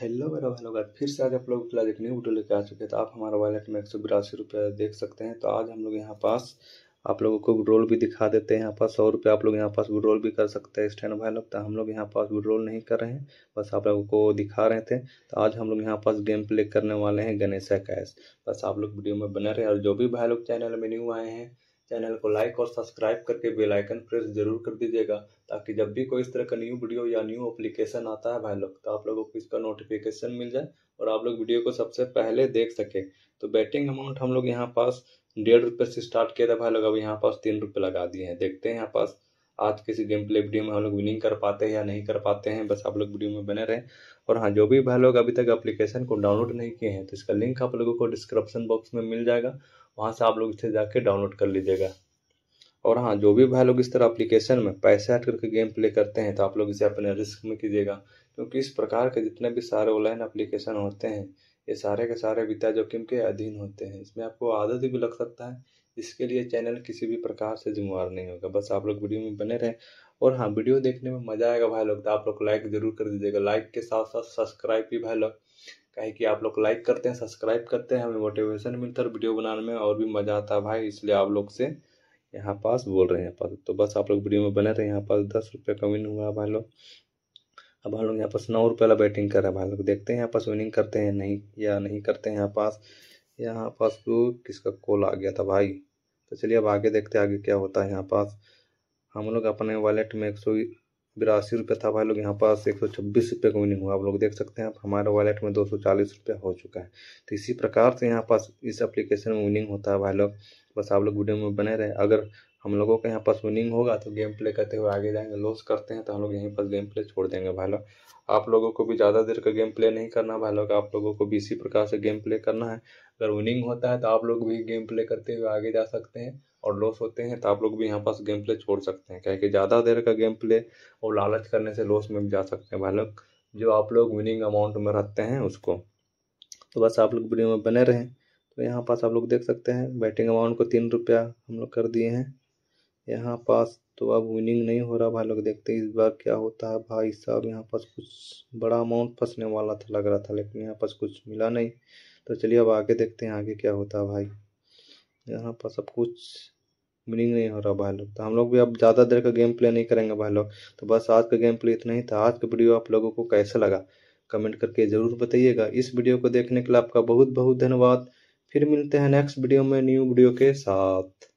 hello मेरा hello guys फिर से आज आप लोग फिलहाल देखने वीडियो लेके आ चुके हैं तो आप हमारा वॉलेट में एक सौ बिरासी रुपया देख सकते हैं तो आज हम लोग यहाँ पास आप लोगों को विड्रोल भी दिखा देते हैं यहाँ पास सौ रुपये आप लोग यहाँ पास विड्रोल भी कर सकते हैं स्टैंड भाई लोग तो हम लोग यहाँ पास विड्रोल नहीं कर रहे हैं बस आप लोगों को दिखा रहे थे तो आज हम लोग यहाँ पास गेम प्ले करने वाले हैं गणेशा कैश बस आप लोग वीडियो में बने रहे और जो भी भाई लोग चैनल में न्यू आए हैं चैनल को लाइक और सब्सक्राइब करके बेल आइकन प्रेस जरूर कर दीजिएगा ताकि जब भी कोई इस तरह का न्यू वीडियो या न्यू एप्लीकेशन आता है भाई लोग तो आप लोगों को इसका नोटिफिकेशन मिल जाए और आप लोग वीडियो को सबसे पहले देख सके तो बैटिंग अमाउंट हम लोग यहाँ पास डेढ़ रुपये से स्टार्ट किया था भाई लोग अब यहाँ पास तीन रुपये लगा दिए हैं देखते हैं यहाँ पास आज किसी गेम प्ले वीडियो में हम लोग विनिंग कर पाते हैं या नहीं कर पाते हैं बस आप लोग वीडियो में बने रहें और हाँ जो भी भाई लोग अभी तक एप्लीकेशन को डाउनलोड नहीं किए हैं तो इसका लिंक आप लोगों को डिस्क्रिप्शन बॉक्स में मिल जाएगा वहाँ से आप लोग इसे जाके डाउनलोड कर लीजिएगा और हाँ जो भी भाई लोग इस तरह अप्लीकेशन में पैसे ऐड करके गेम प्ले करते हैं तो आप लोग इसे अपने रिस्क में कीजिएगा क्योंकि इस प्रकार के जितने भी सारे ऑनलाइन अप्लीकेशन होते हैं ये सारे के सारे वित्तीय जोखिम के अधीन होते हैं इसमें आपको आदत भी लग सकता है इसके लिए चैनल किसी भी प्रकार से जिम्मेवार नहीं होगा बस आप लोग वीडियो में बने रहें और हाँ वीडियो देखने में मज़ा आएगा भाई लोग तो आप लोग लाइक ज़रूर कर दीजिएगा लाइक के साथ साथ सब्सक्राइब भी भाई लोग कहे कि आप लोग लाइक करते हैं सब्सक्राइब करते हैं हमें मोटिवेशन मिलता है वीडियो बनाने में और भी मज़ा आता है भाई इसलिए आप लोग से यहाँ पास बोल रहे हैं यहाँ पास तो बस आप लोग वीडियो में बने रहे यहाँ पास दस रुपये कमीन हुआ भाई लोग अब हम लोग यहाँ पास नौ रुपये वाला बैटिंग कर रहे हैं भाई लोग देखते हैं यहाँ पास विनिंग करते हैं नहीं या नहीं करते हैं यहाँ पास यहाँ पास तो किसका कॉल आ गया था भाई तो चलिए अब आगे देखते हैं आगे क्या होता है यहाँ पास हम लोग अपने वॉलेट में एक सौ बिरासी रुपये था भाई लोग यहाँ पास एक सौ छब्बीस रुपये का विनिंग हुआ आप लोग देख सकते हैं हमारे वॉलेट में दो सौ चालीस रुपये हो चुका है तो इसी प्रकार से यहाँ पास इस एप्लीकेशन में विनिंग होता है भाई लोग बस आप लोग वीडियो में बने रहे अगर हम लोगों के यहाँ पास विनिंग होगा तो गेम प्ले करते हुए आगे जाएंगे लॉस करते हैं तो हम लोग यहीं पर गेम प्ले छोड़ देंगे भाई लोग आप लोगों को भी ज़्यादा देर का गेम प्ले नहीं करना भाई लोग आप लोगों को भी इसी प्रकार से गेम प्ले करना है अगर विनिंग होता है तो आप लोग भी गेम प्ले करते हुए आगे जा सकते हैं और लॉस होते हैं तो आप लोग भी यहाँ पास गेम प्ले छोड़ सकते हैं क्या कि ज़्यादा देर का गेम प्ले और लालच करने से लॉस में भी जा सकते हैं भाई लोग जो आप लोग विनिंग अमाउंट में रखते हैं उसको तो बस आप लोग वीडियो में बने रहें तो यहाँ पास आप लोग देख सकते हैं बैटिंग अमाउंट को तीन रुपया हम लोग कर दिए हैं यहाँ पास तो अब विनिंग नहीं हो रहा भाई लोग देखते हैं इस बार क्या होता है भाई साहब यहाँ पास कुछ बड़ा अमाउंट फंसने वाला था लग रहा था लेकिन यहाँ पास कुछ मिला नहीं तो चलिए अब आगे देखते हैं आगे क्या होता है भाई यहाँ पास अब कुछ विनिंग नहीं हो रहा भाई लोग तो हम लोग भी अब ज़्यादा देर का गेम प्ले नहीं करेंगे भाई लोग तो बस आज का गेम प्ले इतना ही था आज का वीडियो आप लोगों को कैसा लगा कमेंट करके ज़रूर बताइएगा इस वीडियो को देखने के लिए आपका बहुत बहुत धन्यवाद फिर मिलते हैं नेक्स्ट वीडियो में न्यू वीडियो के साथ